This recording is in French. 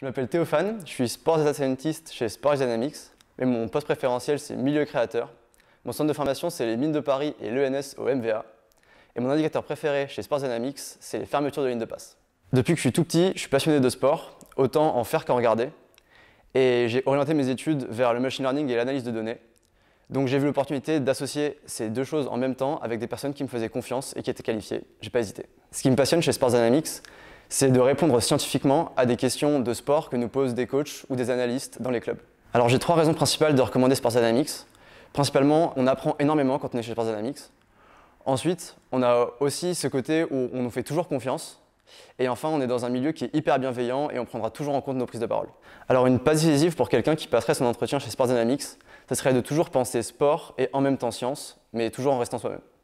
Je m'appelle Théophane, je suis Sports Data Scientist chez Sports Dynamics mais mon poste préférentiel c'est milieu créateur. Mon centre de formation c'est les mines de Paris et l'ENS au MVA. Et mon indicateur préféré chez Sports Dynamics c'est les fermetures de lignes de passe. Depuis que je suis tout petit, je suis passionné de sport, autant en faire qu'en regarder. Et j'ai orienté mes études vers le machine learning et l'analyse de données. Donc j'ai vu l'opportunité d'associer ces deux choses en même temps avec des personnes qui me faisaient confiance et qui étaient qualifiées. J'ai pas hésité. Ce qui me passionne chez Sports Dynamics, c'est de répondre scientifiquement à des questions de sport que nous posent des coachs ou des analystes dans les clubs. Alors j'ai trois raisons principales de recommander Sports Dynamics. Principalement, on apprend énormément quand on est chez Sports Dynamics. Ensuite, on a aussi ce côté où on nous fait toujours confiance. Et enfin, on est dans un milieu qui est hyper bienveillant et on prendra toujours en compte nos prises de parole. Alors une passe décisive pour quelqu'un qui passerait son entretien chez Sports Dynamics, ce serait de toujours penser sport et en même temps science, mais toujours en restant soi-même.